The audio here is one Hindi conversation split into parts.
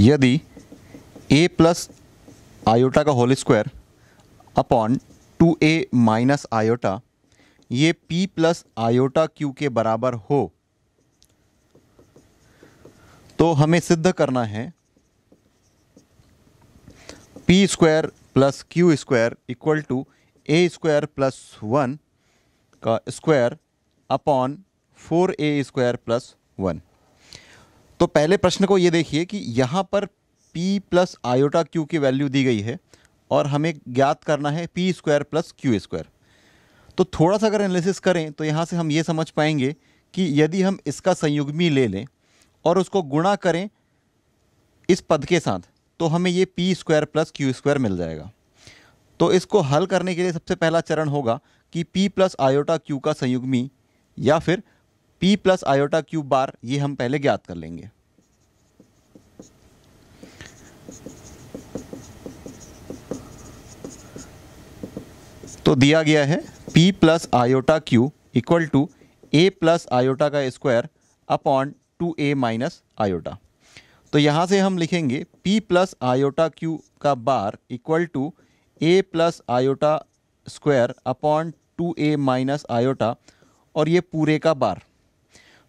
यदि ए प्लस आयोटा का whole square upon two A minus iota ये पी प्लस आयोटा क्यू के बराबर हो तो हमें सिद्ध करना है P square plus Q square equal to A square plus one का square upon four A square plus one तो पहले प्रश्न को ये देखिए कि यहाँ पर पी प्लस आयोटा क्यू की वैल्यू दी गई है और हमें ज्ञात करना है P square plus Q square तो थोड़ा सा अगर एनालिसिस करें तो यहाँ से हम ये समझ पाएंगे कि यदि हम इसका संयुग्मी ले लें और उसको गुणा करें इस पद के साथ तो हमें ये P square plus Q square मिल जाएगा तो इसको हल करने के लिए सबसे पहला चरण होगा कि पी प्लस आयोटा क्यू का संयुग्मी या फिर P plus iota cube bar ये हम पहले ज्ञात कर लेंगे तो दिया गया है P plus iota Q equal to A plus iota का square upon two A minus iota तो यहाँ से हम लिखेंगे p प्लस आयोटा क्यू का bar equal to A plus iota square upon two A minus iota और ये पूरे का बार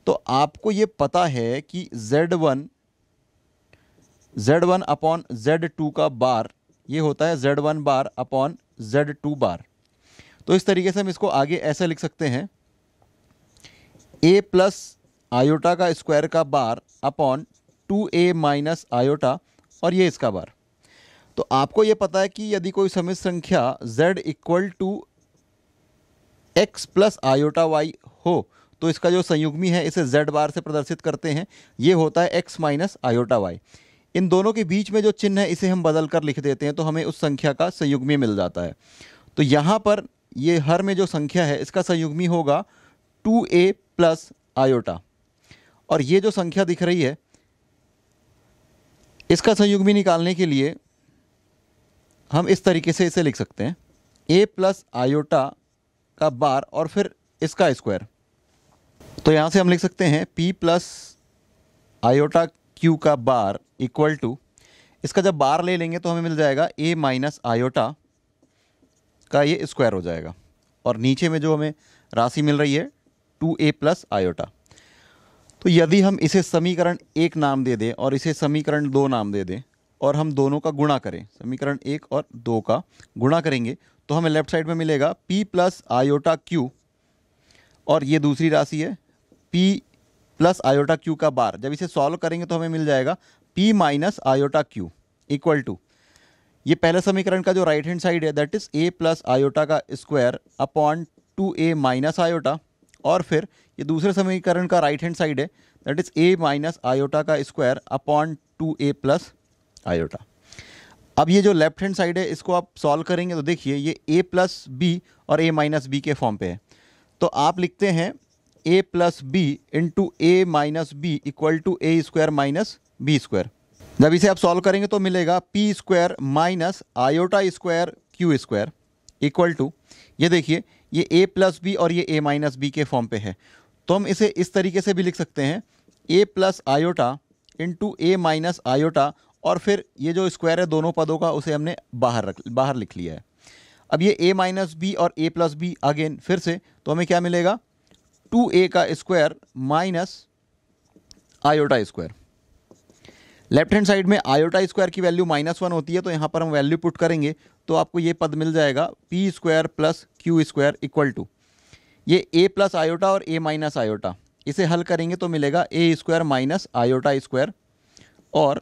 तो आपको ये पता है कि Z1 one Z one upon Z two का बार ये होता है Z one bar upon Z two bar तो इस तरीके से हम इसको आगे ऐसे लिख सकते हैं ए प्लस आयोटा का स्क्वायर का bar upon two A minus iota और ये इसका बार तो आपको ये पता है कि यदि कोई समित संख्या z equal to X plus iota Y हो तो इसका जो संयुग्मी है इसे जेड बार से प्रदर्शित करते हैं ये होता है एक्स माइनस आयोटा वाई इन दोनों के बीच में जो चिन्ह है इसे हम बदल कर लिख देते हैं तो हमें उस संख्या का संयुग्मी मिल जाता है तो यहाँ पर ये हर में जो संख्या है इसका संयुग्मी होगा टू ए प्लस आयोटा और ये जो संख्या दिख रही है इसका संयुग्मी निकालने के लिए हम इस तरीके से इसे लिख सकते हैं ए प्लस आयोटा का बार और फिर इसका स्क्वायर तो यहाँ से हम लिख सकते हैं P प्लस आयोटा Q का बार इक्वल टू इसका जब बार ले लेंगे तो हमें मिल जाएगा A माइनस आयोटा का ये स्क्वायर हो जाएगा और नीचे में जो हमें राशि मिल रही है टू ए प्लस आयोटा तो यदि हम इसे समीकरण एक नाम दे दें और इसे समीकरण दो नाम दे दें और हम दोनों का गुणा करें समीकरण एक और दो का गुणा करेंगे तो हमें लेफ्ट साइड में मिलेगा P प्लस आयोटा क्यू और ये दूसरी राशि है पी प्लस आयोटा क्यू का बार जब इसे सॉल्व करेंगे तो हमें मिल जाएगा P minus iota Q equal to ये पहले समीकरण का जो राइट हैंड साइड है that is A plus iota का square upon two A minus iota और फिर ये दूसरे समीकरण का राइट हैंड साइड है that is A minus iota का square upon two A plus iota अब ये जो लेफ्ट हैंड साइड है इसको आप सॉल्व करेंगे तो देखिए ये ए प्लस बी और ए माइनस बी के फॉर्म पे है तो आप लिखते हैं A plus B into A minus B equal to A square minus B square जब इसे आप सॉल्व करेंगे तो मिलेगा P square minus iota square Q square equal to ये देखिए ये ए प्लस बी और ये ए माइनस बी के फॉर्म पे है तो हम इसे इस तरीके से भी लिख सकते हैं A plus iota into A minus iota और फिर ये जो स्क्वायर है दोनों पदों का उसे हमने बाहर रख बाहर लिख लिया है अब ये ए माइनस बी और ए प्लस बी अगेन फिर से तो हमें क्या मिलेगा टू ए का square minus iota square left hand side में आयोटा स्क्वायर की वैल्यू माइनस वन होती है तो यहाँ पर हम वैल्यू पुट करेंगे तो आपको ये पद मिल जाएगा P square plus Q square equal to ये ए प्लस आयोटा और ए माइनस आयोटा इसे हल करेंगे तो मिलेगा A square minus iota square और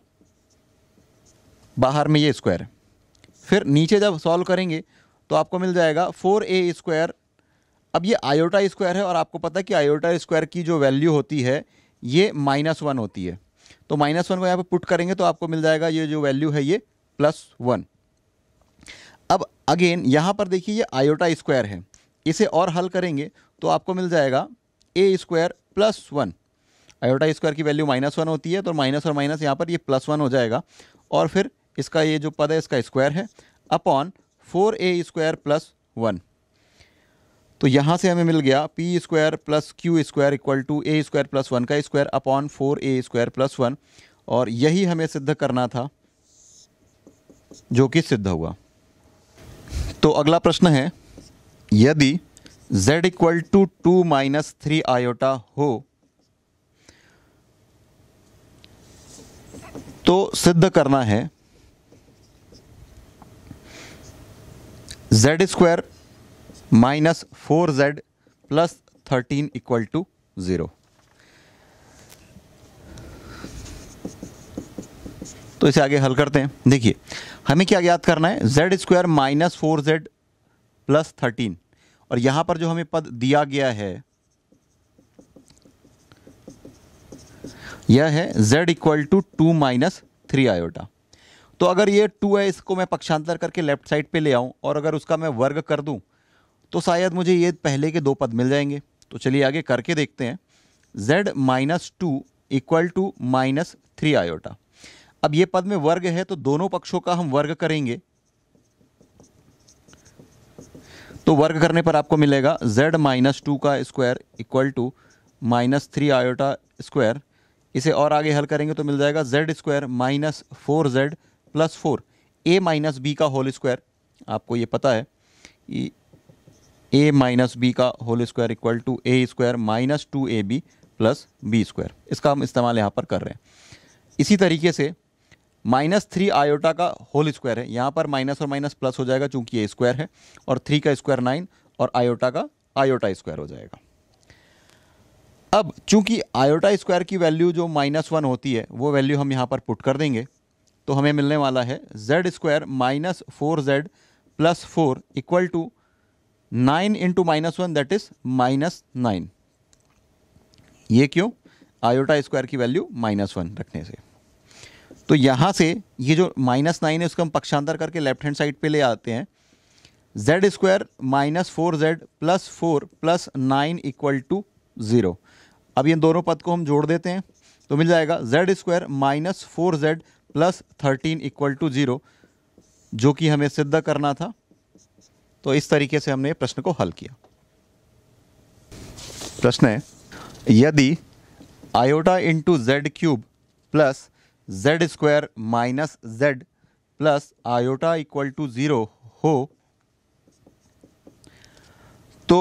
बाहर में ये स्क्वायर फिर नीचे जब सॉल्व करेंगे तो आपको मिल जाएगा फोर ए स्क्वायर अब ये आयोटा स्क्वायर है और आपको पता है कि आयोटा स्क्वायर की जो वैल्यू होती है ये माइनस वन होती है तो माइनस वन को यहाँ पे पुट करेंगे तो आपको मिल जाएगा ये जो वैल्यू है ये प्लस वन अब अगेन यहाँ पर देखिए ये आयोटा स्क्वायर है इसे और हल करेंगे तो आपको मिल जाएगा A square plus one iota square की वैल्यू माइनस वन होती है तो माइनस और माइनस यहाँ पर ये प्लस वन हो जाएगा और फिर इसका ये जो पद है इसका स्क्वायर है upon four A square plus one तो यहाँ से हमें मिल गया P square plus Q square equal to A square plus one का square upon four A square plus one और यही हमें सिद्ध करना था जो कि सिद्ध हुआ तो अगला प्रश्न है यदि z equal to two minus three iota हो तो सिद्ध करना है Z square minus four Z plus thirteen equal to zero तो इसे आगे हल करते हैं देखिए हमें क्या ज्ञात करना है Z square minus four Z plus thirteen और यहां पर जो हमें पद दिया गया है यह है z equal to two minus three iota तो अगर ये टू है इसको मैं पक्षांतर करके लेफ्ट साइड पे ले आऊँ और अगर उसका मैं वर्ग कर दूँ तो शायद मुझे ये पहले के दो पद मिल जाएंगे तो चलिए आगे करके देखते हैं z minus two equal to minus three iota अब ये पद में वर्ग है तो दोनों पक्षों का हम वर्ग करेंगे तो वर्ग करने पर आपको मिलेगा z माइनस टू का square equal to minus three iota square इसे और आगे हल करेंगे तो मिल जाएगा Z square minus four Z plus four A minus B का होल स्क्वायर आपको ये पता है कि ए माइनस बी का whole square equal to A square minus two A B plus B square इसका हम इस्तेमाल यहाँ पर कर रहे हैं इसी तरीके से माइनस थ्री आयोटा का होल स्क्वायर है यहाँ पर माइनस और माइनस प्लस हो जाएगा चूंकि ए स्क्वायर है और थ्री का स्क्वायर नाइन और आयोटा का आयोटा स्क्वायर हो जाएगा अब चूंकि आयोटा स्क्वायर की वैल्यू जो माइनस वन होती है वो वैल्यू हम यहाँ पर पुट कर देंगे तो हमें मिलने वाला है Z square minus four Z plus four equal to nine into minus one that is minus nine ये क्यों आयोटा स्क्वायर की वैल्यू माइनस वन रखने से तो यहाँ से ये जो माइनस नाइन है उसको हम पक्षांतर करके लेफ्ट हैंड साइड पे ले आते हैं Z square minus four Z plus four plus nine equal to zero अब इन दोनों पद को हम जोड़ देते हैं तो मिल जाएगा Z square minus four Z plus thirteen equal to zero जो कि हमें सिद्ध करना था तो इस तरीके से हमने प्रश्न को हल किया प्रश्न है यदि iota into Z cube plus Z square minus Z plus iota equal to zero हो तो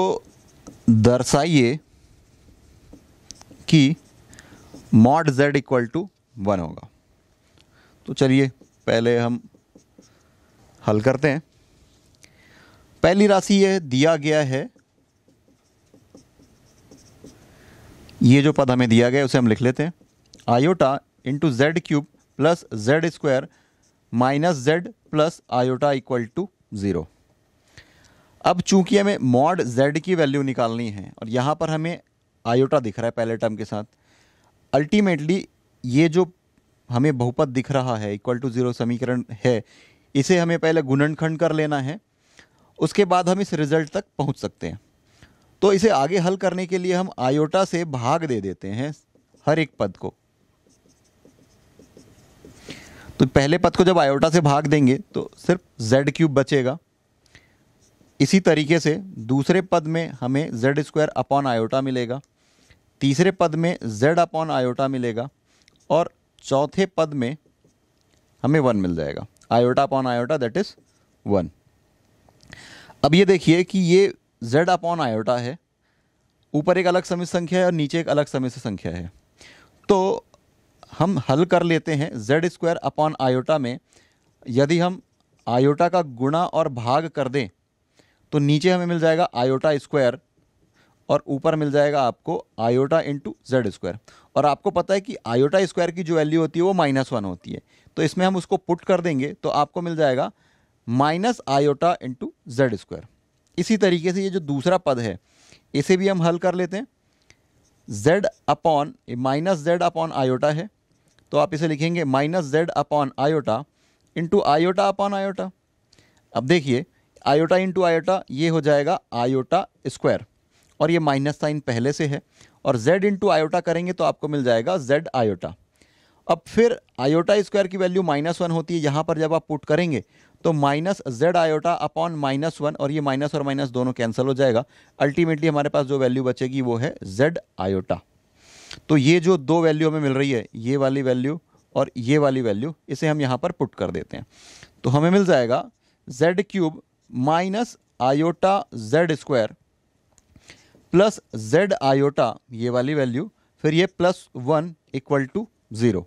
दर्शाइए कि mod Z equal to one होगा तो चलिए पहले हम हल करते हैं पहली राशि यह दिया गया है ये जो पद हमें दिया गया उसे हम लिख लेते हैं iota into Z cube plus Z square minus Z plus iota equal to zero अब चूंकि हमें मॉड जेड की वैल्यू निकालनी है और यहाँ पर हमें आयोटा दिख रहा है पहले टर्म के साथ अल्टीमेटली ये जो हमें बहुपद दिख रहा है इक्वल टू ज़ीरो समीकरण है इसे हमें पहले गुणनखंड कर लेना है उसके बाद हम इस रिजल्ट तक पहुंच सकते हैं तो इसे आगे हल करने के लिए हम आयोटा से भाग दे देते हैं हर एक पद को तो पहले पद को जब आयोटा से भाग देंगे तो सिर्फ जेड क्यूब बचेगा इसी तरीके से दूसरे पद में हमें जेड स्क्वायर अपॉन आयोटा मिलेगा तीसरे पद में जेड अपॉन आयोटा मिलेगा और चौथे पद में हमें वन मिल जाएगा iota upon iota that is one अब ये देखिए कि ये जेड अपॉन आयोटा है ऊपर एक अलग समय संख्या है और नीचे एक अलग समित संख्या है तो हम हल कर लेते हैं जेड स्क्वायर अपॉन आयोटा में यदि हम आयोटा का गुणा और भाग कर दें तो नीचे हमें मिल जाएगा आयोटा स्क्वायर और ऊपर मिल जाएगा आपको आयोटा इंटू जेड स्क्वायर और आपको पता है कि आयोटा स्क्वायर की जो वैल्यू होती है वो माइनस वन होती है तो इसमें हम उसको पुट कर देंगे तो आपको मिल जाएगा minus iota into Z square इसी तरीके से ये जो दूसरा पद है इसे भी हम हल कर लेते हैं Z upon minus Z upon iota है तो आप इसे लिखेंगे minus Z upon iota into iota upon iota अब देखिए आयोटा इंटू आयोटा ये हो जाएगा आयोटा स्क्वायर और ये माइनस साइन पहले से है और z इंटू आयोटा करेंगे तो आपको मिल जाएगा z आयोटा अब फिर आयोटा स्क्वायर की वैल्यू माइनस वन होती है यहाँ पर जब आप पुट करेंगे तो minus Z iota upon minus one और ये माइनस और माइनस दोनों कैंसिल हो जाएगा अल्टीमेटली हमारे पास जो वैल्यू बचेगी वो है जेड आयोटा तो ये जो दो वैल्यू हमें मिल रही है ये वाली वैल्यू और ये वाली वैल्यू इसे हम यहाँ पर पुट कर देते हैं तो हमें मिल जाएगा Z cube minus iota Z square plus Z iota ये वाली वैल्यू फिर ये plus one equal to zero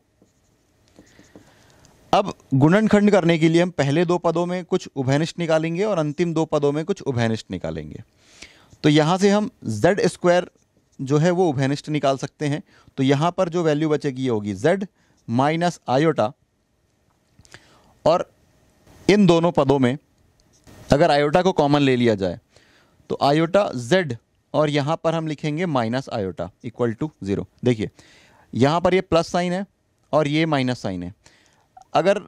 अब गुणनखंड करने के लिए हम पहले दो पदों में कुछ उभयनिष्ठ निकालेंगे और अंतिम दो पदों में कुछ उभयनिष्ठ निकालेंगे तो यहाँ से हम जेड स्क्वायर जो है वो उभयनिष्ठ निकाल सकते हैं तो यहाँ पर जो वैल्यू बचेगी ये होगी जेड माइनस आयोटा और इन दोनों पदों में अगर आयोटा को कॉमन ले लिया जाए तो आयोटा जेड और यहाँ पर हम लिखेंगे minus iota equal to zero देखिए यहाँ पर ये प्लस साइन है और ये माइनस साइन है अगर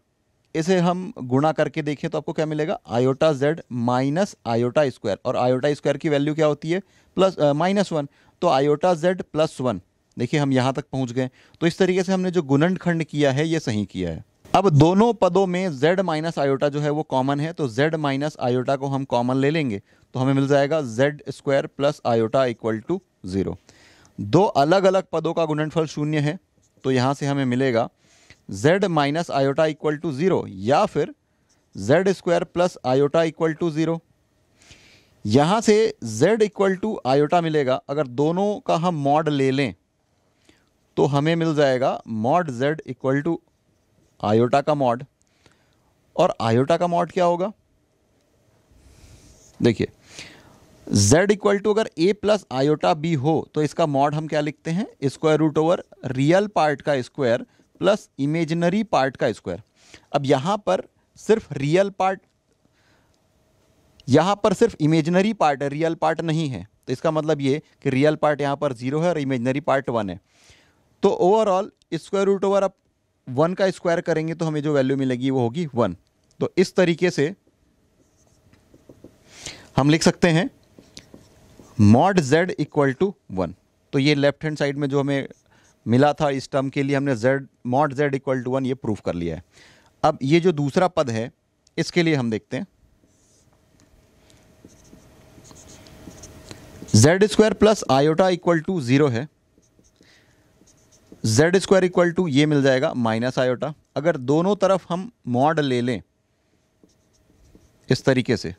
इसे हम गुणा करके देखें तो आपको क्या मिलेगा iota Z minus iota square और आयोटा स्क्वायर की वैल्यू क्या होती है प्लस माइनस वन तो आयोटा जेड प्लस वन देखिए हम यहाँ तक पहुँच गए तो इस तरीके से हमने जो गुणनखंड किया है ये सही किया है अब दोनों पदों में z माइनस आयोटा जो है वो कॉमन है तो z माइनस आयोटा को हम कॉमन ले लेंगे तो हमें मिल जाएगा z square plus iota equal to zero दो अलग अलग पदों का गुणनफल शून्य है तो यहाँ से हमें मिलेगा z minus iota equal to zero या फिर z square plus iota equal to zero यहाँ से z इक्वल टू आयोटा मिलेगा अगर दोनों का हम मॉड ले लें तो हमें मिल जाएगा mod z equal to iota का मॉड और आयोटा का मॉड क्या होगा देखिए z इक्वल टू अगर a प्लस आयोटा b हो तो इसका मॉड हम क्या लिखते हैं square root over real part का स्क्वायर प्लस इमेजिनरी पार्ट का स्क्वायर अब यहाँ पर सिर्फ रियल पार्ट यहाँ पर सिर्फ इमेजिनरी पार्ट है रियल पार्ट नहीं है तो इसका मतलब ये कि रियल पार्ट यहाँ पर जीरो है और इमेजिनरी पार्ट वन है तो ओवरऑल स्क्वायर रूट ओवर अब वन का स्क्वायर करेंगे तो हमें जो वैल्यू मिलेगी वो होगी वन तो इस तरीके से हम लिख सकते हैं mod Z equal to one तो ये लेफ्ट हैंड साइड में जो हमें मिला था इस टर्म के लिए हमने Z mod Z equal to one ये प्रूफ कर लिया है अब ये जो दूसरा पद है इसके लिए हम देखते हैं Z square plus iota equal to zero है जेड स्क्वायर इक्वल टू ये मिल जाएगा माइनस आयोटा अगर दोनों तरफ हम मॉड ले लें इस तरीके से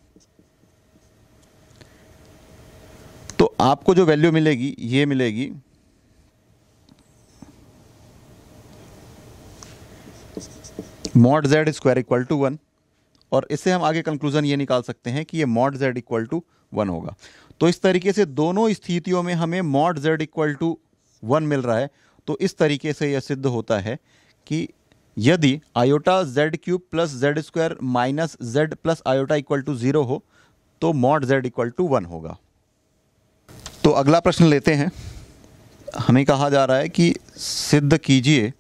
तो आपको जो वैल्यू मिलेगी ये मिलेगी mod Z square equal to one और इससे हम आगे कंक्लूजन ये निकाल सकते हैं कि ये mod Z equal to one होगा तो इस तरीके से दोनों स्थितियों में हमें mod Z equal to one मिल रहा है तो इस तरीके से यह सिद्ध होता है कि यदि iota Z cube plus Z square minus Z plus iota equal to zero हो तो mod Z equal to one होगा तो अगला प्रश्न लेते हैं हमें कहा जा रहा है कि सिद्ध कीजिए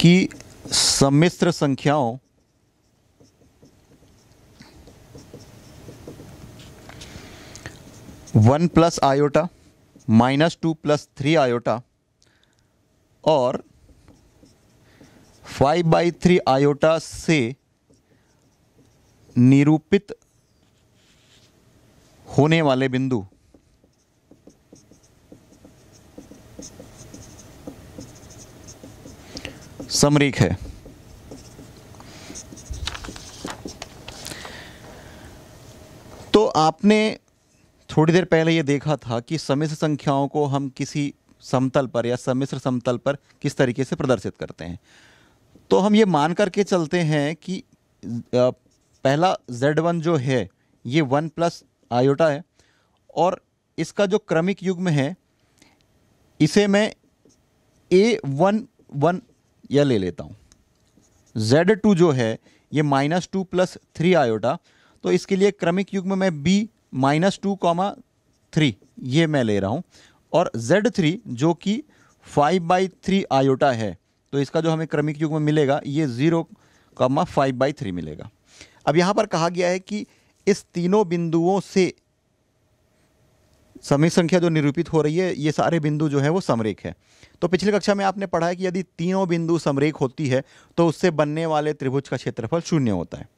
कि सम्मिश्र संख्याओं one plus iota minus two plus three iota और फाइव बाई थ्री आयोटा से निरूपित होने वाले बिंदु समरीक है तो आपने थोड़ी देर पहले ये देखा था कि समिश्र संख्याओं को हम किसी समतल पर या समिश्र समतल पर किस तरीके से प्रदर्शित करते हैं तो हम ये मान करके चलते हैं कि पहला Z1 जो है ये वन प्लस आयोटा है और इसका जो क्रमिक युग्म है इसे मैं ए वन वन या ले लेता हूँ Z2 जो है ये minus two plus three iota तो इसके लिए क्रमिक युग्म में B minus two comma three ये मैं ले रहा हूँ और जेड थ्री जो कि फाइव बाई थ्री आयोटा है तो इसका जो हमें क्रमिक युग में मिलेगा ये zero comma five by three मिलेगा अब यहाँ पर कहा गया है कि इस तीनों बिंदुओं से समय संख्या जो निरूपित हो रही है ये सारे बिंदु जो है वो समरेख है तो पिछली कक्षा में आपने पढ़ा है कि यदि तीनों बिंदु समरेख होती है तो उससे बनने वाले त्रिभुज का क्षेत्रफल शून्य होता है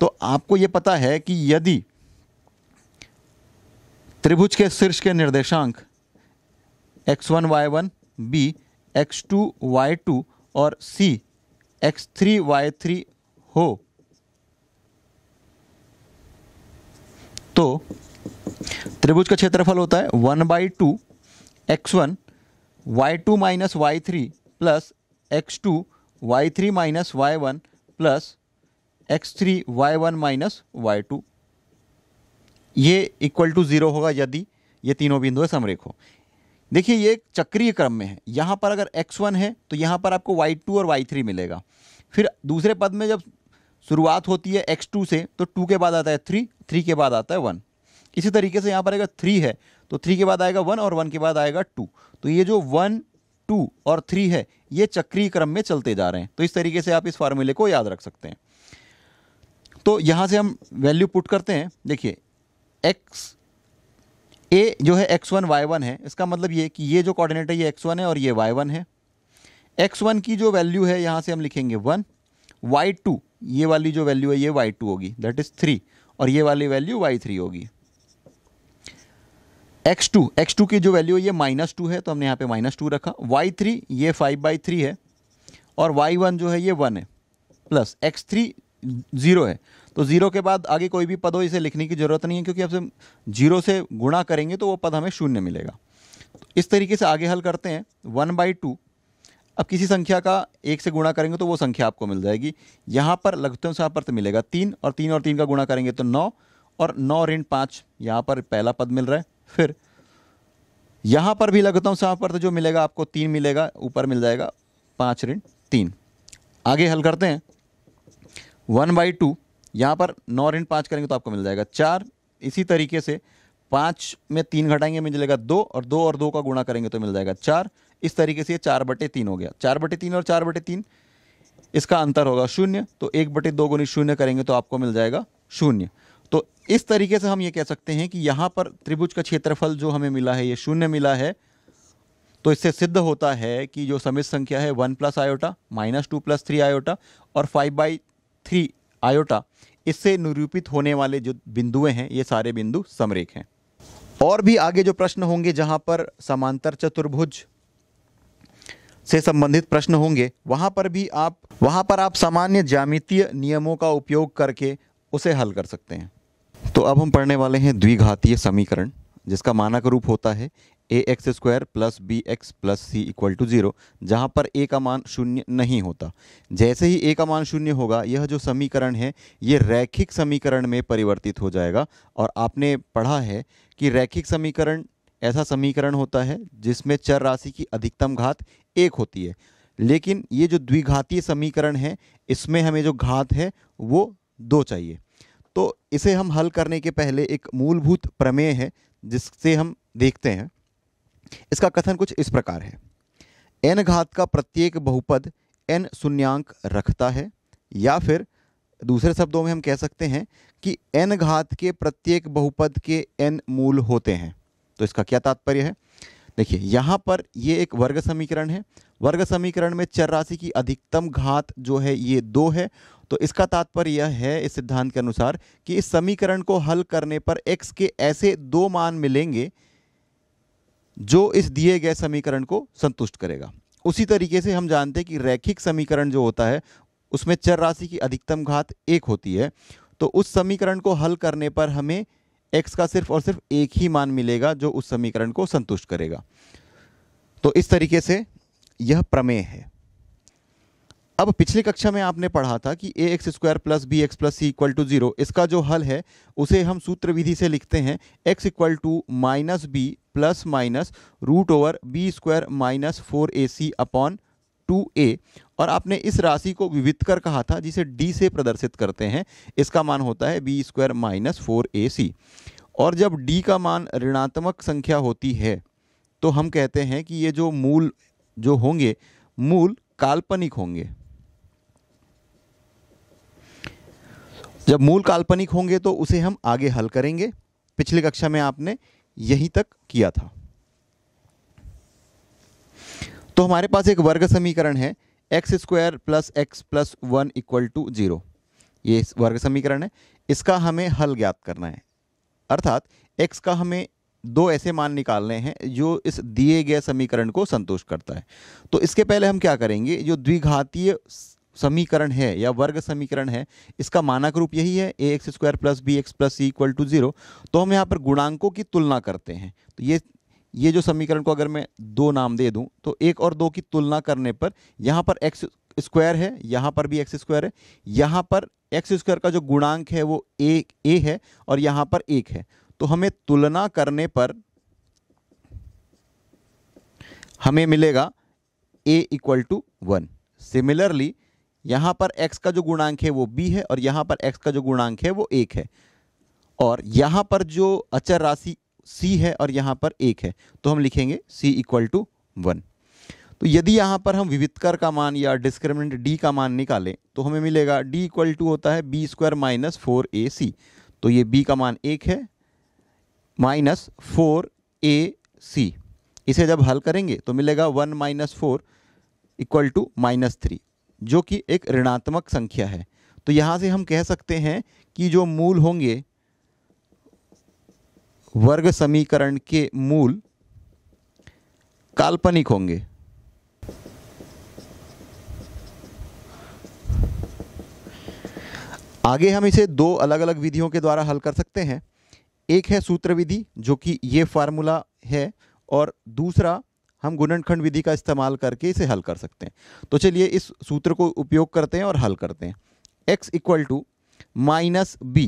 तो आपको ये पता है कि यदि त्रिभुज के शीर्ष के निर्देशांक X one Y one B X two Y two और C X three Y three हो तो त्रिभुज का क्षेत्रफल होता है one by two X one Y two minus Y three plus X two Y three minus Y one plus X three Y one minus Y two ये इक्वल टू ज़ीरो होगा यदि ये तीनों बिंदु समरेख हो देखिए ये चक्रीय क्रम में है यहाँ पर अगर x1 है तो यहाँ पर आपको y2 और y3 मिलेगा फिर दूसरे पद में जब शुरुआत होती है x2 से तो 2 के बाद आता है 3 3 के बाद आता है 1 इसी तरीके से यहाँ पर अगर 3 है तो 3 के बाद आएगा 1 और 1 के बाद आएगा 2 तो ये जो 1 2 और 3 है ये चक्रीय क्रम में चलते जा रहे हैं तो इस तरीके से आप इस फार्मूले को याद रख सकते हैं तो यहाँ से हम वैल्यू पुट करते हैं देखिए एक्स ए जो है एक्स वन वाई वन है इसका मतलब ये कि ये जो कोऑर्डिनेट है ये एक्स वन है और ये वाई वन है एक्स वन की जो वैल्यू है यहाँ से हम लिखेंगे वन वाई टू ये वाली जो वैल्यू है ये वाई टू होगी दैट इज़ थ्री और ये वाली वैल्यू वाई थ्री होगी एक्स टू एक्स टू की जो वैल्यू है ये माइनस टू है तो हमने यहाँ पे माइनस टू रखा वाई थ्री ये फाइव बाई थ्री है और वाई वन जो है ये वन है प्लस एक्स थ्री ज़ीरो है तो जीरो के बाद आगे कोई भी पद हो इसे लिखने की जरूरत नहीं है क्योंकि आपसे जीरो से गुणा करेंगे तो वो पद हमें शून्य मिलेगा तो इस तरीके से आगे हल करते हैं वन बाई टू अब किसी संख्या का एक से गुणा करेंगे तो वो संख्या आपको मिल जाएगी यहाँ पर लघुतम सहापर्थ मिलेगा तीन और तीन और तीन का गुणा करेंगे तो नौ और नौ ऋण पाँच यहाँ पर पहला पद मिल रहा है फिर यहाँ पर भी लघुतम सहापर्थ जो मिलेगा आपको तीन मिलेगा ऊपर मिल जाएगा पाँच ऋण तीन आगे हल करते हैं वन बाई टू यहाँ पर नौ ऋण पाँच करेंगे तो आपको मिल जाएगा चार इसी तरीके से पाँच में तीन घटाएंगे मिलेगा दो और दो और दो का गुणा करेंगे तो मिल जाएगा चार इस तरीके से ये चार बटे तीन हो गया चार बटे तीन और चार बटे तीन इसका अंतर होगा शून्य तो एक बटे दो गुनी शून्य करेंगे तो आपको मिल जाएगा शून्य तो इस तरीके से हम ये कह सकते हैं कि यहाँ पर त्रिभुज का क्षेत्रफल जो हमें मिला है ये शून्य मिला है तो इससे सिद्ध होता है कि जो समित संख्या है one plus iota minus two plus three iota और फाइव बाई थ्री आयोटा इससे निरूपित होने वाले जो बिंदुए हैं ये सारे बिंदु समरेख हैं और भी आगे जो प्रश्न होंगे जहाँ पर समांतर चतुर्भुज से संबंधित प्रश्न होंगे वहाँ पर भी आप वहाँ पर आप सामान्य जामितीय नियमों का उपयोग करके उसे हल कर सकते हैं तो अब हम पढ़ने वाले हैं द्विघातीय समीकरण जिसका मानक रूप होता है A X square plus B X plus C equal to zero जहाँ पर ए का मान शून्य नहीं होता जैसे ही ए का मान शून्य होगा यह जो समीकरण है ये रैखिक समीकरण में परिवर्तित हो जाएगा और आपने पढ़ा है कि रैखिक समीकरण ऐसा समीकरण होता है जिसमें चर राशि की अधिकतम घात एक होती है लेकिन ये जो द्विघातीय समीकरण है इसमें हमें जो घात है वो दो चाहिए तो इसे हम हल करने के पहले एक मूलभूत प्रमेय है जिससे हम देखते हैं इसका कथन कुछ इस प्रकार है एन घात का प्रत्येक बहुपद एन शून्यांक रखता है या फिर दूसरे शब्दों में हम कह सकते हैं कि एन घात के प्रत्येक बहुपद के एन मूल होते हैं तो इसका क्या तात्पर्य है देखिए यहाँ पर ये एक वर्ग समीकरण है वर्ग समीकरण में चर राशि की अधिकतम घात जो है ये दो है तो इसका तात्पर्य यह है इस सिद्धांत के अनुसार कि इस समीकरण को हल करने पर x के ऐसे दो मान मिलेंगे जो इस दिए गए समीकरण को संतुष्ट करेगा उसी तरीके से हम जानते हैं कि रैखिक समीकरण जो होता है उसमें चर राशि की अधिकतम घात एक होती है तो उस समीकरण को हल करने पर हमें x का सिर्फ और सिर्फ एक ही मान मिलेगा जो उस समीकरण को संतुष्ट करेगा तो इस तरीके से यह प्रमेय है अब पिछली कक्षा में आपने पढ़ा था कि A X square plus B X plus C equal to zero इसका जो हल है उसे हम सूत्र विधि से लिखते हैं X equal to minus B plus minus root over B square minus four A C upon two A और आपने इस राशि को विविध कर कहा था जिसे डी से प्रदर्शित करते हैं इसका मान होता है B square minus four A C और जब डी का मान ऋणात्मक संख्या होती है तो हम कहते हैं कि ये जो मूल जो होंगे मूल काल्पनिक होंगे जब मूल काल्पनिक होंगे तो उसे हम आगे हल करेंगे पिछली कक्षा में आपने यहीं तक किया था तो हमारे पास एक वर्ग समीकरण है X square plus X plus one equal to zero ये वर्ग समीकरण है इसका हमें हल ज्ञात करना है अर्थात एक्स का हमें दो ऐसे मान निकालने हैं जो इस दिए गए समीकरण को संतुष्ट करता है तो इसके पहले हम क्या करेंगे जो द्विघातीय समीकरण है या वर्ग समीकरण है इसका मानक रूप यही है A X square plus B X plus C equal to zero तो हम यहाँ पर गुणांकों की तुलना करते हैं तो ये ये जो समीकरण को अगर मैं दो नाम दे दूं तो एक और दो की तुलना करने पर यहाँ पर एक्स स्क्वायर है यहाँ पर भी एक्स स्क्वायर है यहाँ पर एक्स स्क्वायर का जो गुणांक है वो ए ए है और यहाँ पर एक है तो हमें तुलना करने पर हमें मिलेगा A equal to one similarly यहाँ पर x का जो गुणांक है वो b है और यहाँ पर x का जो गुणांक है वो एक है और यहाँ पर जो अचर राशि c है और यहाँ पर एक है तो हम लिखेंगे c इक्वल टू वन तो यदि यहाँ पर हम विविधकर का मान या डिस्क्रिमिनेंट d का मान निकालें तो हमें मिलेगा d इक्वल टू होता है B square minus four A C तो ये b का मान एक है माइनस फोर ए सी इसे जब हल करेंगे तो मिलेगा one minus four equal to minus three जो कि एक ऋणात्मक संख्या है तो यहाँ से हम कह सकते हैं कि जो मूल होंगे वर्ग समीकरण के मूल काल्पनिक होंगे आगे हम इसे दो अलग अलग विधियों के द्वारा हल कर सकते हैं एक है सूत्र विधि जो कि ये फार्मूला है और दूसरा हम गुणनखंड विधि का इस्तेमाल करके इसे हल कर सकते हैं तो चलिए इस सूत्र को उपयोग करते हैं और हल करते हैं X equal to minus B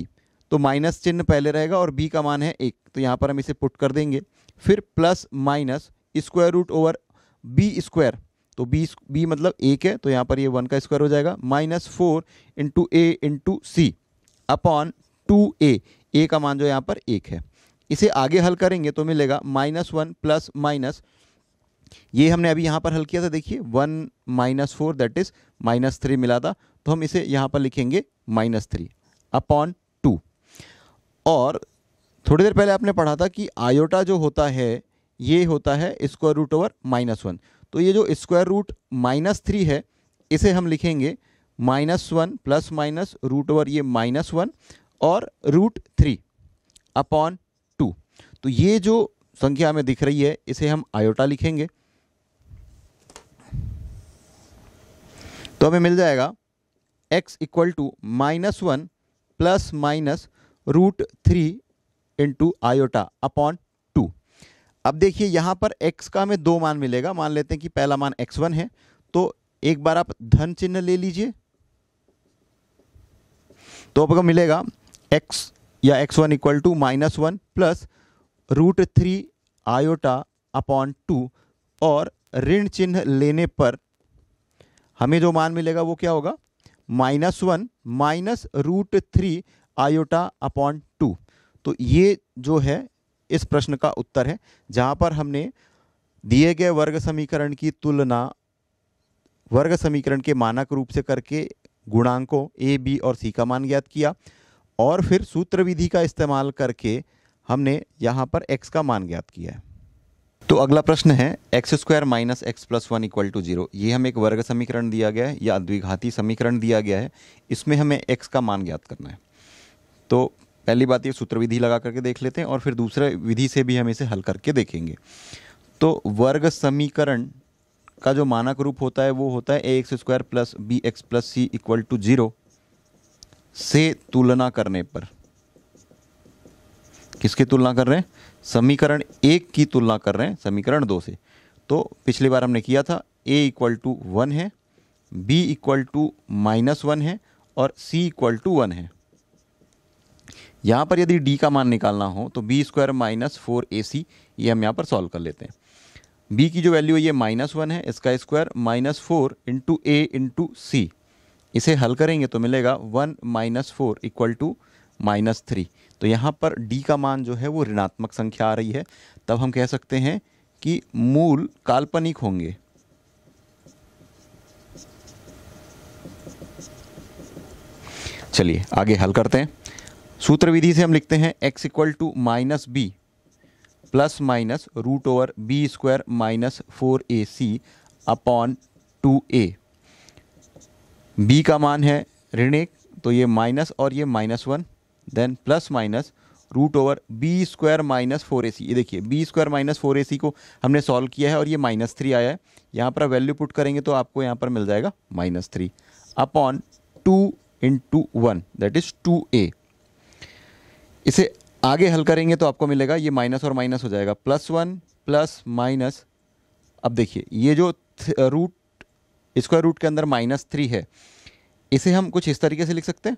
तो माइनस चिन्ह पहले रहेगा और बी का मान है एक तो यहाँ पर हम इसे पुट कर देंगे फिर plus minus square root over B square तो बी बी मतलब एक है तो यहाँ पर ये वन का स्क्वायर हो जाएगा minus four into A into C upon two A A का मान जो यहाँ पर एक है इसे आगे हल करेंगे तो मिलेगा माइनस वन प्लस माइनस ये हमने अभी यहाँ पर हल किया था देखिए one minus four that is minus three मिला था तो हम इसे यहाँ पर लिखेंगे माइनस थ्री अपॉन टू और थोड़ी देर पहले आपने पढ़ा था कि आयोटा जो होता है ये होता है square root over minus one तो ये जो स्क्वायर रूट माइनस थ्री है इसे हम लिखेंगे minus one plus minus root over ये माइनस वन और रूट थ्री अपॉन टू तो ये जो संख्या में दिख रही है इसे हम आयोटा लिखेंगे तो हमें मिल जाएगा x equal to minus one plus minus root three into iota upon two अब देखिए यहाँ पर x का हमें दो मान मिलेगा मान लेते हैं कि पहला मान x1 है तो एक बार आप धन चिन्ह ले लीजिए तो आपको मिलेगा x या x1 one equal to minus one plus root three iota upon two और ऋण चिन्ह लेने पर हमें जो मान मिलेगा वो क्या होगा minus one minus root three iota upon two तो ये जो है इस प्रश्न का उत्तर है जहाँ पर हमने दिए गए वर्ग समीकरण की तुलना वर्ग समीकरण के मानक रूप से करके गुणांकों ए बी और सी का मान ज्ञात किया और फिर सूत्र विधि का इस्तेमाल करके हमने यहाँ पर एक्स का मान ज्ञात किया है तो अगला प्रश्न है X square minus X plus one equal to zero ये हमें एक वर्ग समीकरण दिया गया है या द्विघाती समीकरण दिया गया है इसमें हमें एक्स का मान ज्ञात करना है तो पहली बात ये सूत्र विधि लगा करके देख लेते हैं और फिर दूसरे विधि से भी हम इसे हल करके देखेंगे तो वर्ग समीकरण का जो मानक रूप होता है वो होता है A X square plus B X plus C equal to zero से तुलना करने पर किसकी तुलना कर रहे हैं समीकरण एक की तुलना कर रहे हैं समीकरण दो से तो पिछली बार हमने किया था ए इक्वल टू वन है B equal to minus one है और सी इक्वल टू वन है यहाँ पर यदि डी का मान निकालना हो तो B square minus four A C ये हम यहाँ पर सॉल्व कर लेते हैं बी की जो वैल्यू है ये माइनस वन है इसका square minus four into A into C इसे हल करेंगे तो मिलेगा one minus four equal to minus three तो यहाँ पर d का मान जो है वो ऋणात्मक संख्या आ रही है तब हम कह सकते हैं कि मूल काल्पनिक होंगे चलिए आगे हल करते हैं सूत्र विधि से हम लिखते हैं x equal to minus B plus minus root over B square minus four A C upon two A B का मान है ऋण एक तो ये माइनस और ये minus one then plus minus root over B square minus four A C ये देखिए B square minus four A C को हमने सॉल्व किया है और ये माइनस थ्री आया है यहाँ पर वैल्यू पुट करेंगे तो आपको यहाँ पर मिल जाएगा minus three upon two into one that is two A इसे आगे हल करेंगे तो आपको मिलेगा ये माइनस और माइनस हो जाएगा प्लस वन प्लस माइनस अब देखिए ये जो रूट स्क्वायर रूट के अंदर माइनस थ्री है इसे हम कुछ इस तरीके से लिख सकते हैं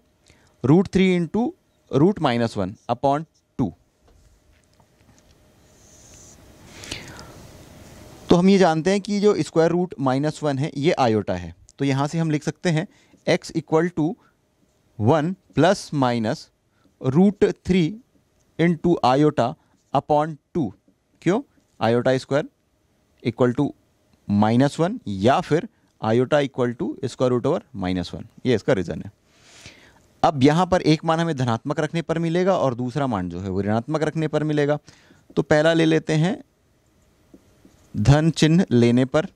root three into root minus one upon two तो हम ये जानते हैं कि जो स्क्वायर रूट माइनस वन है ये आयोटा है तो यहाँ से हम लिख सकते हैं X equal to one plus minus root three into iota upon two क्यों iota square equal to minus one या फिर iota equal to square root over minus one ये इसका रीज़न है अब यहाँ पर एक मान हमें धनात्मक रखने पर मिलेगा और दूसरा मान जो है वो ऋणात्मक रखने पर मिलेगा तो पहला ले लेते हैं धन चिन्ह लेने पर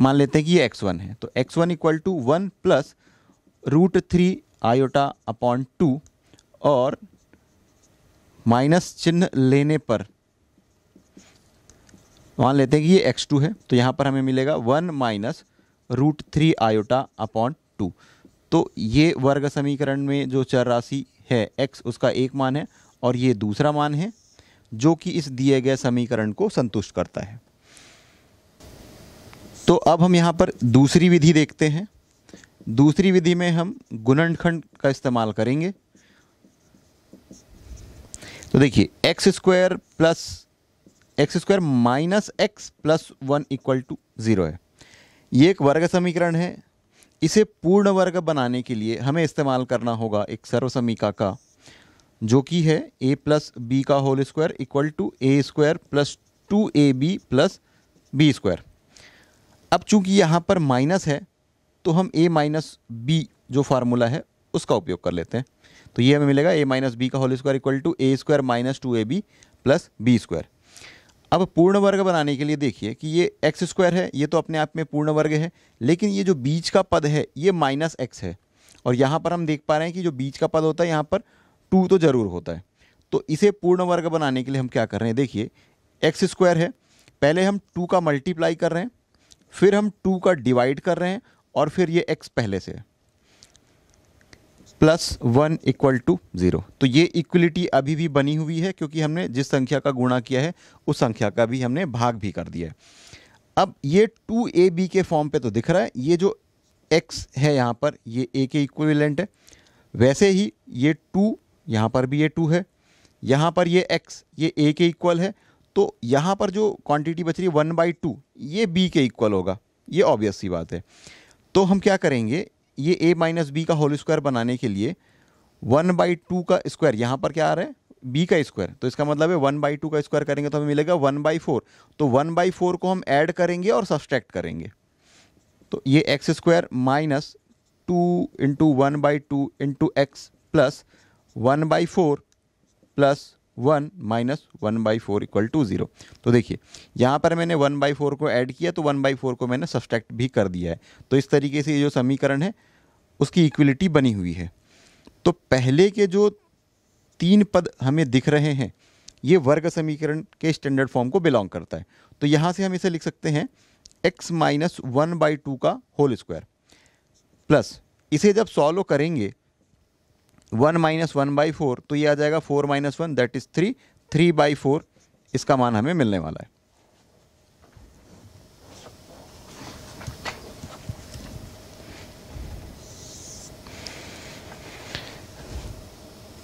मान लेते हैं कि ये एक्स वन है तो X one equal to one plus root three iota upon two और माइनस चिन्ह लेने पर मान लेते हैं कि ये एक्स टू है तो यहाँ पर हमें मिलेगा one minus root three iota upon two तो ये वर्ग समीकरण में जो चर राशि है एक्स उसका एक मान है और ये दूसरा मान है जो कि इस दिए गए समीकरण को संतुष्ट करता है तो अब हम यहाँ पर दूसरी विधि देखते हैं दूसरी विधि में हम गुणनखंड का इस्तेमाल करेंगे तो देखिए X square plus X square minus X plus one equal to zero है ये एक वर्ग समीकरण है इसे पूर्ण वर्ग बनाने के लिए हमें इस्तेमाल करना होगा एक सर्वसमीका का जो कि है ए प्लस बी का whole square equal to A square plus two A B plus B square अब चूंकि यहाँ पर माइनस है तो हम ए माइनस बी जो फार्मूला है उसका उपयोग कर लेते हैं तो ये हमें मिलेगा ए माइनस बी का whole square equal to A square minus two A B plus B square अब पूर्ण वर्ग बनाने के लिए देखिए कि ये एक्स स्क्वायर है ये तो अपने आप में पूर्ण वर्ग है लेकिन ये जो बीच का पद है ये माइनस एक्स है और यहाँ पर हम देख पा रहे हैं कि जो बीच का पद होता है यहाँ पर टू तो ज़रूर होता है तो इसे पूर्ण वर्ग बनाने के लिए हम क्या कर रहे हैं देखिए एक्स स्क्वायर है पहले हम टू का मल्टीप्लाई कर रहे हैं फिर हम टू का डिवाइड कर रहे हैं और फिर ये एक्स पहले से है plus one equal to zero तो ये इक्वलिटी अभी भी बनी हुई है क्योंकि हमने जिस संख्या का गुणा किया है उस संख्या का भी हमने भाग भी कर दिया है अब ये टू ए बी के फॉर्म पे तो दिख रहा है ये जो एक्स है यहाँ पर ये ए के इक्विवेलेंट है वैसे ही ये टू यहाँ पर भी ये टू है यहाँ पर ये एक्स ये ए के इक्वल है तो यहाँ पर जो क्वांटिटी बच रही है वन बाई टू ये बी के इक्वल होगा ये ऑब्वियस सी बात है तो हम क्या करेंगे ये ए माइनस बी का होल स्क्वायर बनाने के लिए वन बाई टू का स्क्वायर यहाँ पर क्या आ रहा है बी का स्क्वायर तो इसका मतलब है वन बाई टू का स्क्वायर करेंगे तो हमें मिलेगा वन बाई फोर तो वन बाई फोर को हम ऐड करेंगे और सब्सट्रैक्ट करेंगे तो ये X square minus two into one by two into X plus one by four plus one minus one by four equal to zero तो देखिए यहाँ पर मैंने वन बाई फोर को ऐड किया तो वन बाई फोर को मैंने सब्सट्रैक्ट भी कर दिया है तो इस तरीके से ये जो समीकरण है उसकी इक्वलिटी बनी हुई है तो पहले के जो तीन पद हमें दिख रहे हैं ये वर्ग समीकरण के स्टैंडर्ड फॉर्म को बिलोंग करता है तो यहाँ से हम इसे लिख सकते हैं X minus one by two का होल स्क्वायर प्लस इसे जब सॉल्व करेंगे one minus one by four तो ये आ जाएगा four minus one that is three three by four इसका मान हमें मिलने वाला है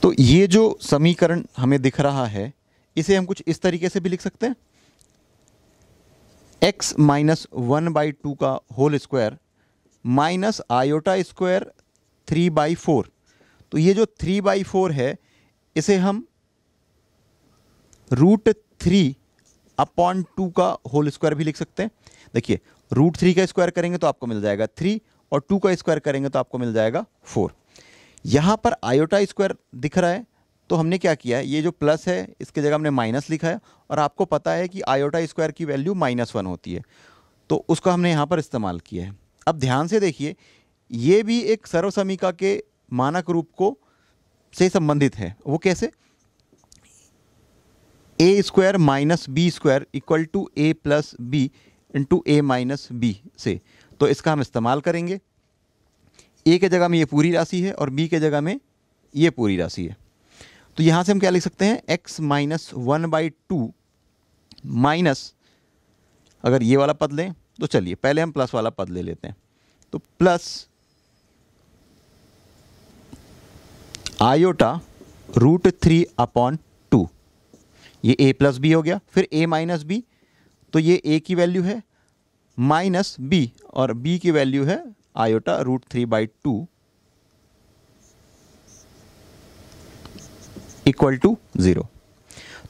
तो ये जो समीकरण हमें दिख रहा है इसे हम कुछ इस तरीके से भी लिख सकते हैं X minus one by two का whole square minus iota square three by four तो ये जो थ्री बाई फोर है इसे हम रूट थ्री अपॉन टू का होल स्क्वायर भी लिख सकते हैं देखिए रूट थ्री का स्क्वायर करेंगे तो आपको मिल जाएगा थ्री और टू का स्क्वायर करेंगे तो आपको मिल जाएगा फोर यहाँ पर आयोटा स्क्वायर दिख रहा है तो हमने क्या किया है ये जो प्लस है इसके जगह हमने माइनस लिखा है और आपको पता है कि आयोटा स्क्वायर की वैल्यू माइनस वन होती है तो उसका हमने यहाँ पर इस्तेमाल किया है अब ध्यान से देखिए ये भी एक सर्वसमिका के मानक रूप को से संबंधित है वो कैसे A square minus B square equal to A plus B into A minus B से तो इसका हम इस्तेमाल करेंगे ए के जगह में ये पूरी राशि है और बी के जगह में ये पूरी राशि है तो यहाँ से हम क्या लिख सकते हैं X minus one by two minus अगर ये वाला पद लें तो चलिए पहले हम प्लस वाला पद ले लेते हैं तो plus iota root three upon two ये ए प्लस बी हो गया फिर ए माइनस बी तो ये ए की वैल्यू है माइनस बी और बी की वैल्यू है iota root three by two equal to zero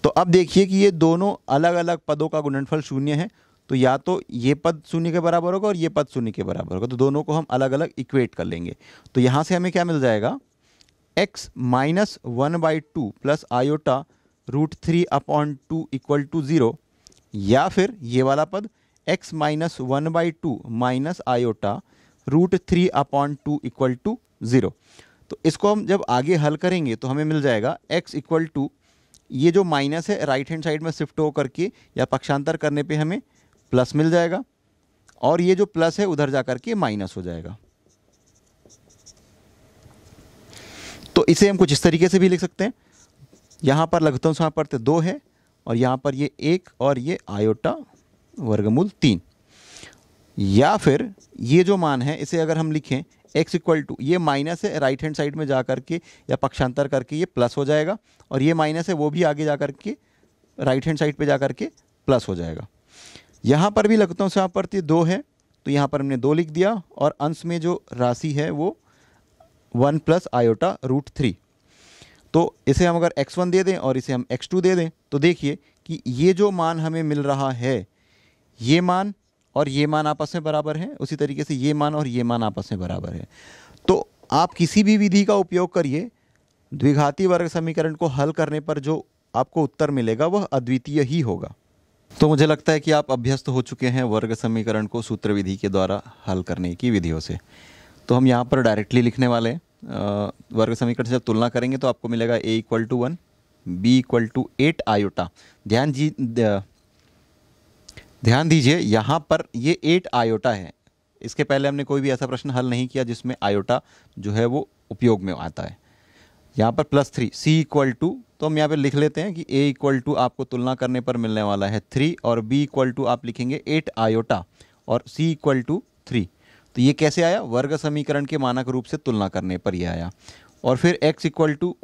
तो अब देखिए कि ये दोनों अलग अलग पदों का गुणनफल शून्य है तो या तो ये पद शून्य के बराबर होगा और ये पद शून्य के बराबर होगा तो दोनों को हम अलग अलग इक्वेट कर लेंगे तो यहाँ से हमें क्या मिल जाएगा X minus one by two plus iota root three upon two equal to zero या फिर ये वाला पद X minus one by two minus iota root three upon two equal to zero तो इसको हम जब आगे हल करेंगे तो हमें मिल जाएगा एक्स इक्वल टू ये जो माइनस है राइट हैंड साइड में शिफ्ट हो करके या पक्षांतर करने पे हमें प्लस मिल जाएगा और ये जो प्लस है उधर जा करके माइनस हो जाएगा इसे हम कुछ इस तरीके से भी लिख सकते हैं यहाँ पर लघुतम समापवर्त दो है और यहाँ पर ये एक और ये आयोटा वर्गमूल तीन या फिर ये जो मान है इसे अगर हम लिखें एक्स इक्वल टू ये माइनस है राइट हैंड साइड में जा करके या पक्षांतर करके ये प्लस हो जाएगा और ये माइनस है वो भी आगे जा करके राइट हैंड साइड पे जा करके प्लस हो जाएगा यहाँ पर भी लगता हूँ समापवर्ती दो है तो यहाँ पर हमने दो लिख दिया और अंश में जो राशि है वो one plus iota root three तो इसे हम अगर एक्स वन दे दें और इसे हम एक्स टू दे दें तो देखिए कि ये जो मान हमें मिल रहा है ये मान और ये मान आपस में बराबर है उसी तरीके से ये मान और ये मान आपस में बराबर है तो आप किसी भी विधि का उपयोग करिए द्विघाती वर्ग समीकरण को हल करने पर जो आपको उत्तर मिलेगा वह अद्वितीय ही होगा तो मुझे लगता है कि आप अभ्यस्त हो चुके हैं वर्ग समीकरण को सूत्र विधि के द्वारा हल करने की विधियों से तो हम यहाँ पर डायरेक्टली लिखने वाले हैं वर्ग समीकरण से जब तुलना करेंगे तो आपको मिलेगा A equal to one B equal to eight iota ध्यान जी ध्यान दीजिए यहाँ पर ये एट आयोटा है इसके पहले हमने कोई भी ऐसा प्रश्न हल नहीं किया जिसमें आयोटा जो है वो उपयोग में आता है यहाँ पर plus three C equal to तो हम यहाँ पर लिख लेते हैं कि ए इक्वल टू आपको तुलना करने पर मिलने वाला है थ्री और बी इक्वल टू आप लिखेंगे एट आयोटा और सी इक्वल टू थ्री तो ये कैसे आया वर्ग समीकरण के मानक रूप से तुलना करने पर यह आया और फिर X equal to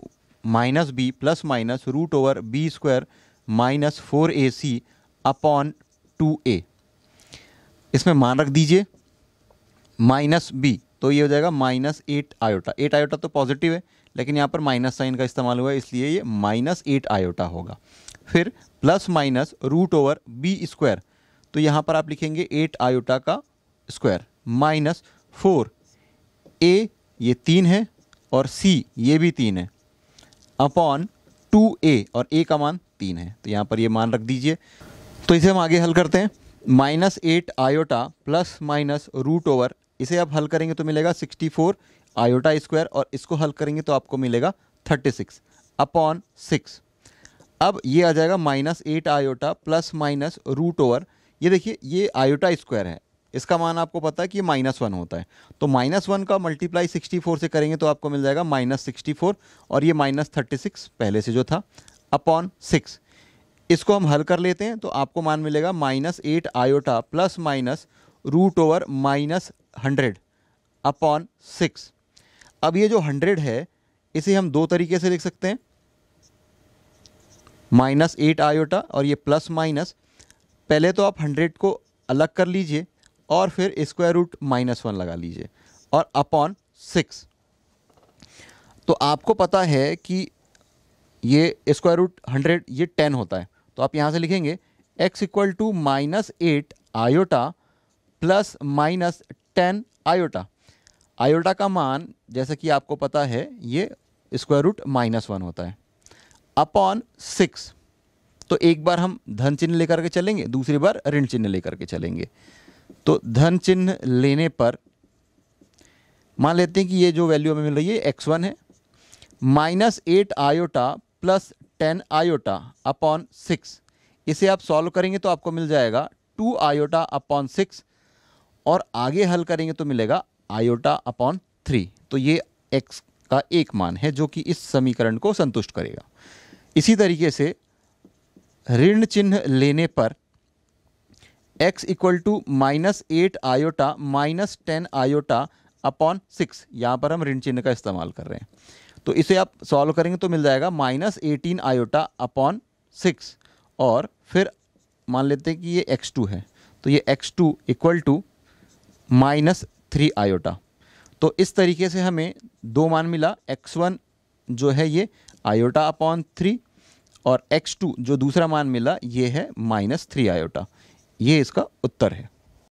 minus B plus minus root over B square minus four A C upon two A इसमें मान रख दीजिए माइनस बी तो ये हो जाएगा minus eight iota eight iota तो पॉजिटिव है लेकिन यहाँ पर माइनस साइन का इस्तेमाल हुआ है इसलिए ये माइनस एट आयोटा होगा फिर plus minus root over B square तो यहाँ पर आप लिखेंगे एट आयोटा का स्क्वायर माइनस फोर ए ये तीन है और सी ये भी तीन है अपॉन टू ए और ए का मान तीन है तो यहाँ पर ये मान रख दीजिए तो इसे हम आगे हल करते हैं minus eight iota plus minus root over इसे आप हल करेंगे तो मिलेगा सिक्सटी फोर आयोटा स्क्वायर और इसको हल करेंगे तो आपको मिलेगा थर्टी सिक्स अपॉन सिक्स अब ये आ जाएगा minus eight iota plus minus root over ये देखिए ये आयोटा स्क्वायर है इसका मान आपको पता है कि माइनस वन होता है तो माइनस वन का मल्टीप्लाई सिक्सटी फोर से करेंगे तो आपको मिल जाएगा माइनस सिक्सटी फोर और ये माइनस थर्टी सिक्स पहले से जो था अपॉन सिक्स इसको हम हल कर लेते हैं तो आपको मान मिलेगा minus eight iota plus minus root over minus hundred upon six अब ये जो हंड्रेड है इसे हम दो तरीके से लिख सकते हैं माइनस एट आयोटा और ये प्लस माइनस पहले तो आप हंड्रेड को अलग कर लीजिए और फिर स्क्वायर रूट माइनस वन लगा लीजिए और अपॉन सिक्स तो आपको पता है कि ये स्क्वायर रूट हंड्रेड ये टेन होता है तो आप यहाँ से लिखेंगे X equal to minus eight iota plus minus ten iota iota का मान जैसा कि आपको पता है ये स्क्वायर रूट माइनस वन होता है अपॉन सिक्स तो एक बार हम धन चिन्ह लेकर के चलेंगे दूसरी बार ऋण चिन्ह लेकर के चलेंगे तो धन चिन्ह लेने पर मान लेते हैं कि ये जो वैल्यू हमें मिल रही है एक्स वन है minus eight iota plus ten iota upon six इसे आप सॉल्व करेंगे तो आपको मिल जाएगा टू आयोटा अपॉन सिक्स और आगे हल करेंगे तो मिलेगा आयोटा अपॉन थ्री तो ये एक्स का एक मान है जो कि इस समीकरण को संतुष्ट करेगा इसी तरीके से ऋण चिन्ह लेने पर X equal to minus eight iota minus ten iota upon six यहाँ पर हम ऋण चिन्ह का इस्तेमाल कर रहे हैं तो इसे आप सॉल्व करेंगे तो मिल जाएगा minus eighteen iota upon six और फिर मान लेते हैं कि ये एक्स टू है तो ये X two equal to minus three iota तो इस तरीके से हमें दो मान मिला एक्स वन जो है ये आयोटा अपॉन थ्री और एक्स टू जो दूसरा मान मिला ये है माइनस थ्री आयोटा ये इसका उत्तर है